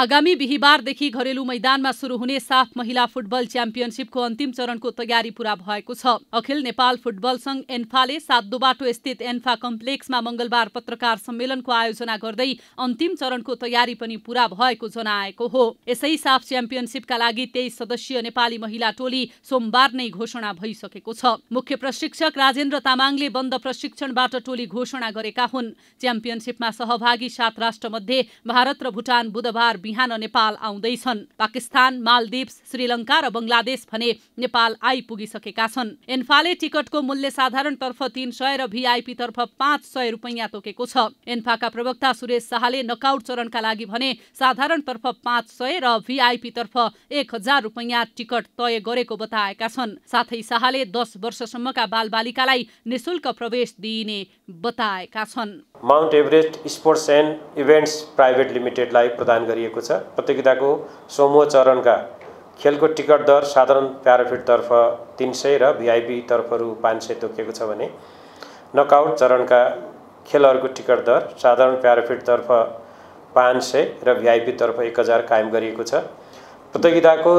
आगामी बिहिबारदेखि घरेलु मैदानमा सुरु हुने साफ महिला फुटबल च्याम्पियनसिपको अन्तिम चरणको तयारी पूरा भएको छ अखिल नेपाल फुटबल संघ एन्फाले सातदोबाटो स्थित एन्फा कम्प्लेक्समा मंगलबार पत्रकार सम्मेलनको आयोजना गर्दै अन्तिम चरणको तयारी पनि पूरा भएको जनाएको हो यसै साफ च्याम्पियनसिपका लागि तेइस सदस्यीय नेपाली महिला टोली सोमबार नै घोषणा भइसकेको छ मुख्य प्रशिक्षक राजेन्द्र तामाङले बन्द प्रशिक्षणबाट टोली घोषणा गरेका हुन् च्याम्पियनसिपमा सहभागी सात राष्ट्रमध्ये भारत र भुटान बुधबार बिहान नेपाल आउँदैछन् पाकिस्तान मालदिप्स श्रीलङ्का र बङ्गलादेश भने नेपाल आइपुगिसकेका छन् एन्फाले टिकटको मूल्य साधारणतर्फ तीन सय र तर्फ पाँच सय रुपैयाँ तोकेको छ एन्फाका प्रवक्ता सुरेश शाहले नकआउट चरणका लागि भने साधारणतर्फ पाँच सय र तर्फ एक हजार रुपैयाँ टिकट तय गरेको बताएका छन् साथै शाहले दस वर्षसम्मका बालबालिकालाई निशुल्क प्रवेश दिइने बताएका छन् Mount Everest sports and events private लिमिटेडलाई प्रदान गरिएको गरिएको छ प्रतियोगिताको समूह चरणका खेलको टिकट दर साधारण प्याराफिटतर्फ तिन सय र भिआइपीतर्फ रु पाँच सय तोकिएको छ भने नकआउट चरणका खेलहरूको टिकट दर साधारण प्याराफिटतर्फ पाँच सय र भिआइपीतर्फ एक हजार कायम गरिएको छ प्रतियोगिताको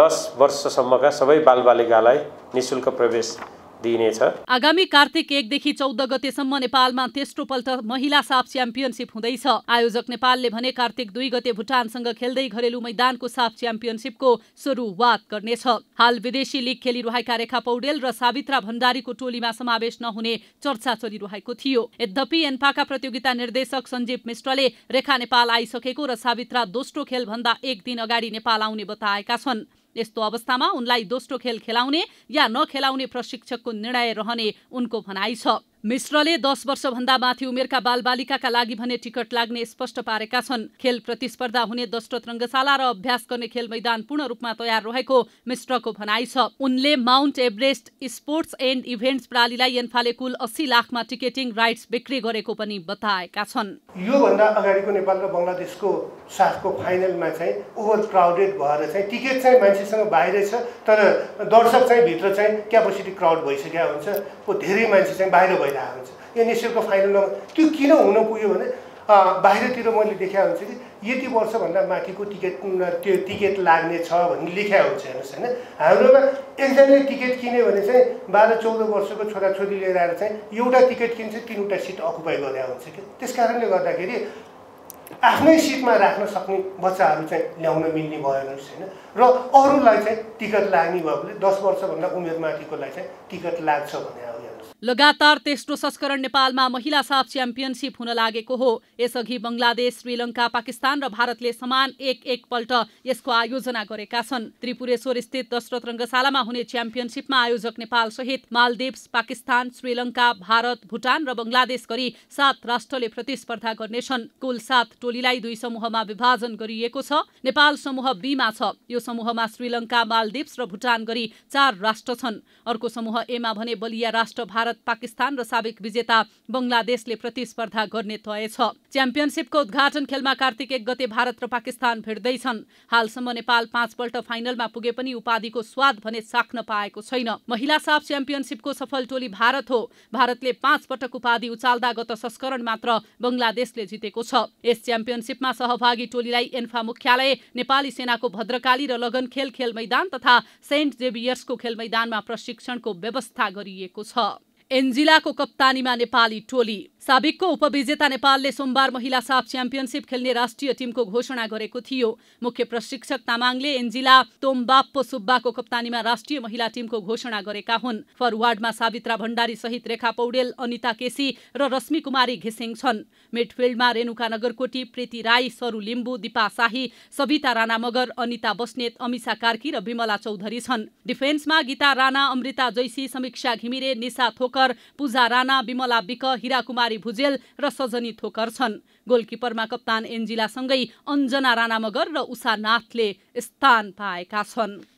दस वर्षसम्मका सबै बालबालिकालाई निशुल्क प्रवेश दिइनेछ आगामी कार्तिक एकदेखि चौध गतेसम्म नेपालमा तेस्रो पल्ट महिला साफ च्याम्पियनसिप हुँदैछ आयोजक नेपालले भने कार्तिक दुई गते भुटानसँग खेल्दै घरेलु मैदानको साफ च्याम्पियनसिपको सुरुवात गर्नेछ हाल विदेशी लिग खेलिरहेका रेखा पौडेल र सावित्रा भण्डारीको टोलीमा समावेश नहुने चर्चा चलिरहेको थियो यद्यपि एन्पाका प्रतियोगिता निर्देशक सञ्जीव मिश्रले रेखा नेपाल आइसकेको र सावित्रा दोस्रो खेलभन्दा एक दिन अगाडि नेपाल आउने बताएका छन् यस्तो अवस्थामा उनलाई दोस्रो खेल खेलाउने या नखेलाउने प्रशिक्षकको निर्णय रहने उनको भनाइ छ मिश्रले दस वर्षभन्दा माथि उमेरका बालबालिकाका लागि भने टिकट लाग्ने स्पष्ट पारेका छन् खेल प्रतिस्पर्धा हुने दशरथ रङ्गशाला र अभ्यास गर्ने खेल मैदान पूर्ण रूपमा तयार रहेको मिश्रको भनाइ छ उनले Mount Everest sports and events प्रणालीलाई एन्फाले कुल अस्सी लाखमा टिकेटिङ राइट्स बिक्री गरेको पनि बताएका छन् योभन्दा अगाडिको नेपाल र बङ्गलादेशको साथको फाइनलमा चाहिँ ओभर क्राउडेड भएर चाहिँ टिकट चाहिँ मान्छेसँग बाहिरै छ तर दर्शक चाहिँ भित्र चाहिँ क्यापेसिटी क्राउड भइसकेका हुन्छ धेरै मान्छे चाहिँ बाहिर भइरहेको हुन्छ यो फाइनल नम्बर त्यो किन हुन पुग्यो भने बाहिरतिर मैले देखाएको हुन्छ कि यति वर्षभन्दा माथिको टिकट त्यो टिकट लाग्ने छ भन्ने लेख्या हुन्छ हेर्नुहोस् होइन हाम्रोमा एकजनाले टिकट किन्यो भने चाहिँ बाह्र चौध वर्षको छोराछोरी लिएर आएर चाहिँ एउटा टिकट किन्छ तिनवटा सिट अकुपाई गरे हुन्छ कि त्यस कारणले गर्दाखेरि आफ्नै सिटमा राख्न सक्ने बच्चाहरू चाहिँ ल्याउन मिल्ने भयो हेर्नुहोस् होइन र अरूलाई चाहिँ टिकट लाग्ने भएकोले दस वर्षभन्दा उमेर माथिकोलाई चाहिँ टिकट लाग्छ भने लगातार तेस्रो संस्करण नेपालमा महिला साफ च्याम्पियनसिप हुन लागेको हो यसअघि बङ्गलादेश श्रीलङ्का पाकिस्तान र भारतले समान एक एक पल्ट यसको आयोजना गरेका छन् त्रिपुरेश्वर स्थित दशरथ रङ्गशालामा हुने च्याम्पियनसिपमा आयोजक नेपाल सहित मालदिप्स पाकिस्तान श्रीलङ्का भारत भुटान र बङ्गलादेश गरी सात राष्ट्रले प्रतिस्पर्धा गर्नेछन् कुल सात टोलीलाई दुई समूहमा विभाजन गरिएको छ नेपाल समूह बीमा छ यो समूहमा श्रीलङ्का मालदिप्स र भुटान गरी चार राष्ट्र छन् अर्को समूह एमा भने बलिया राष्ट्र भारत पाकिस्तान र साबिक विजेता बङ्गलादेशले प्रतिस्पर्धा गर्ने तय छ च्याम्पियनसिपको उद्घाटन खेलमा कार्तिक एक गते भारत र पाकिस्तान भेट्दैछन् हालसम्म नेपाल पाँचपल्ट फाइनलमा पुगे पनि उपाधिको स्वाद भने साख्न पाएको छैन महिला साफ च्याम्पियनसिपको सफल टोली भारत हो भारतले पाँच पटक उपाधि उचाल्दा गत संस्करण मात्र बङ्गलादेशले जितेको छ यस च्याम्पियनसिपमा सहभागी टोलीलाई एन्फा मुख्यालय नेपाली सेनाको भद्रकाली र लगन खेल खेल मैदान तथा सेन्ट जेभियर्सको खेल मैदानमा प्रशिक्षणको व्यवस्था गरिएको छ एन्जिलाको कप्तानीमा नेपाली टोली साबिकको उपविजेता नेपालले सोमबार महिला साफ च्याम्पियनसिप खेल्ने राष्ट्रिय टिमको घोषणा गरेको थियो मुख्य प्रशिक्षक तामाङले एन्जिला तोम्बाप्पो सुब्बाको कप्तानीमा राष्ट्रिय महिला टिमको घोषणा गरेका हुन् फरवार्डमा सावित्रा भण्डारी सहित रेखा पौडेल अनिता केसी र रश्मि कुमारी घिसिङ छन् मिडफिल्डमा रेणुका नगरकोटी प्रीति राई सरु लिम्बू दिपा शाही सविता राणा मगर अनिता बस्नेत अमिषा कार्की र विमला चौधरी छन् डिफेन्समा गीता राणा अमृता जैसी समीक्षा घिमिरे निशा थोक ठोकर पूजा राणा विमला विक हिराकुमारी भुजेल र सजनी थोकर छन् गोलकिपरमा कप्तान एन्जिलासँगै अञ्जना राणा मगर र उषा नाथले स्थान पाएका छन्